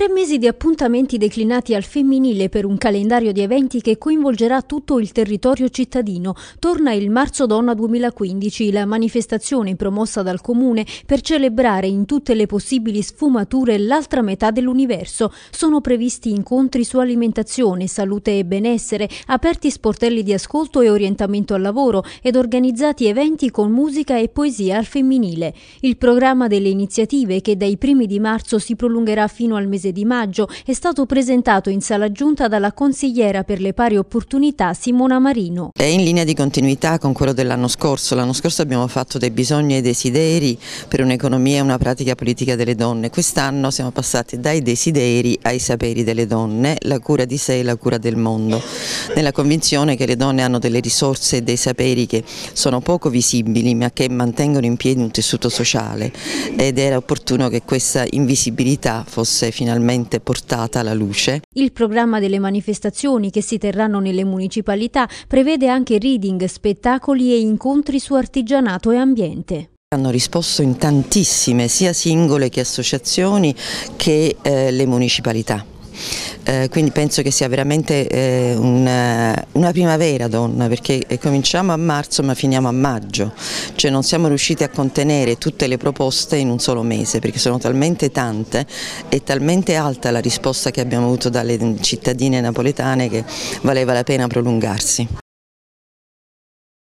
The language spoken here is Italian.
Tre mesi di appuntamenti declinati al femminile per un calendario di eventi che coinvolgerà tutto il territorio cittadino. Torna il Marzo Donna 2015, la manifestazione promossa dal Comune per celebrare in tutte le possibili sfumature l'altra metà dell'universo. Sono previsti incontri su alimentazione, salute e benessere, aperti sportelli di ascolto e orientamento al lavoro ed organizzati eventi con musica e poesia al femminile. Il programma delle iniziative che dai primi di marzo si prolungherà fino al mese mese di maggio è stato presentato in sala giunta dalla consigliera per le pari opportunità Simona Marino. È in linea di continuità con quello dell'anno scorso. L'anno scorso abbiamo fatto dei bisogni e desideri per un'economia e una pratica politica delle donne. Quest'anno siamo passati dai desideri ai saperi delle donne, la cura di sé e la cura del mondo, nella convinzione che le donne hanno delle risorse e dei saperi che sono poco visibili ma che mantengono in piedi un tessuto sociale ed era opportuno che questa invisibilità fosse finalmente finalmente portata alla luce. Il programma delle manifestazioni che si terranno nelle municipalità prevede anche reading, spettacoli e incontri su artigianato e ambiente. Hanno risposto in tantissime, sia singole che associazioni che eh, le municipalità eh, quindi penso che sia veramente eh, una, eh, una, primavera donna perché eh, cominciamo a marzo ma finiamo a maggio, cioè non siamo riusciti a contenere tutte le proposte in un solo mese perché sono talmente tante e talmente alta la risposta che abbiamo avuto dalle cittadine napoletane che valeva la pena prolungarsi.